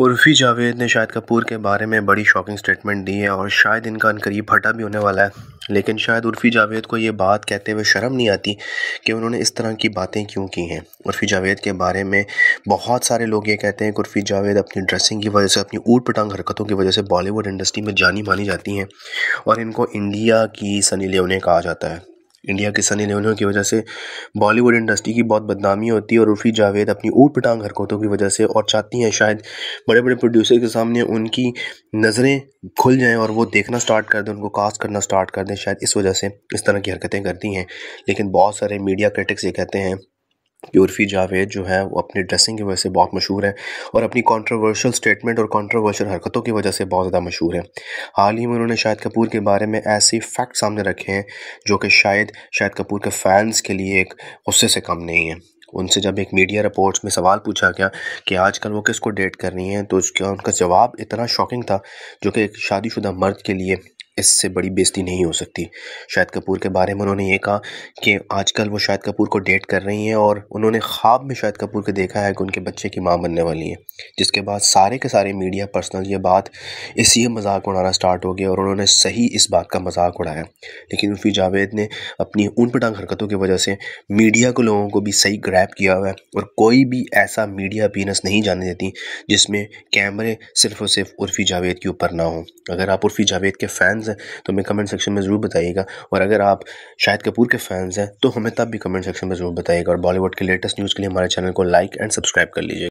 उर्फी जावेद ने शायद कपूर के बारे में बड़ी शॉकिंग स्टेटमेंट दी है और शायद इनका अनकरीब हटा भी होने वाला है लेकिन शायद उर्फी जावेद को ये बात कहते हुए शर्म नहीं आती कि उन्होंने इस तरह की बातें क्यों की हैं उर्फी जावेद के बारे में बहुत सारे लोग ये कहते हैं कि उर्फी जावेद अपनी ड्रेसिंग की वजह से अपनी ऊट पटांग हरकतों की वजह से बॉलीवुड इंडस्ट्री में जानी मानी जाती हैं और इनको इंडिया की सनी लेवने कहा जाता है इंडिया के सनी लियोनों की वजह से बॉलीवुड इंडस्ट्री की बहुत बदनामी होती है और उर्फी जावेद अपनी ऊट पटांग हरकतों की वजह से और चाहती हैं शायद बड़े बड़े प्रोड्यूसर के सामने उनकी नज़रें खुल जाएं और वो देखना स्टार्ट कर दें उनको कास्ट करना स्टार्ट कर दें शायद इस वजह से इस तरह की हरकतें करती हैं लेकिन बहुत सारे मीडिया क्रिटिक्स ये कहते हैं उर्फी जावेद जो है वो अपनी ड्रेसिंग की वजह से बहुत मशहूर है और अपनी कंट्रोवर्शियल स्टेटमेंट और कंट्रोवर्शियल हरकतों की वजह से बहुत ज़्यादा मशहूर है हाल ही में उन्होंने शाहिद कपूर के बारे में ऐसे फैक्ट सामने रखे हैं जो कि शायद शाहिद कपूर के फैंस के लिए एक गुस्से से कम नहीं है उनसे जब एक मीडिया रिपोर्ट्स में सवाल पूछा गया कि आजकल वो किसको डेट कर रही हैं तो उसका उनका जवाब इतना शॉकिंग था जो कि एक शादीशुदा मर्द के लिए इससे बड़ी बेजती नहीं हो सकती शाहिद कपूर के बारे में उन्होंने ये कहा कि आजकल वो शाहिद कपूर को डेट कर रही हैं और उन्होंने ख्वाब में शाहिद कपूर को देखा है कि उनके बच्चे की माँ बनने वाली है जिसके बाद सारे के सारे मीडिया पर्सनल ये बात इसी मजाक उड़ाना स्टार्ट हो गया और उन्होंने सही इस बात का मजाक उड़ाया लेकिन उर्फी जावेद ने अपनी उन पटांग हरकतों की वजह से मीडिया को लोगों को भी सही ग्रैप किया हुआ है और कोई भी ऐसा मीडिया अपीरेंस नहीं जाने देती जिसमें कैमरे सिर्फ और सिर्फ उर्फी जावेद के ऊपर ना हो अगर आप उर्फी जावेद के फ़ैन फैंस हैं तो हमें कमेंट सेक्शन में ज़रूर बताइएगा और अगर आप शाहिद कपूर के फैंस हैं तो हमें तब भी कमेंट सेक्शन में ज़रूर बताइएगा और बॉलीवुड के लेटेस्ट न्यूज़ के लिए हमारे चैनल को लाइक एंड सब्सक्राइब कर लीजिए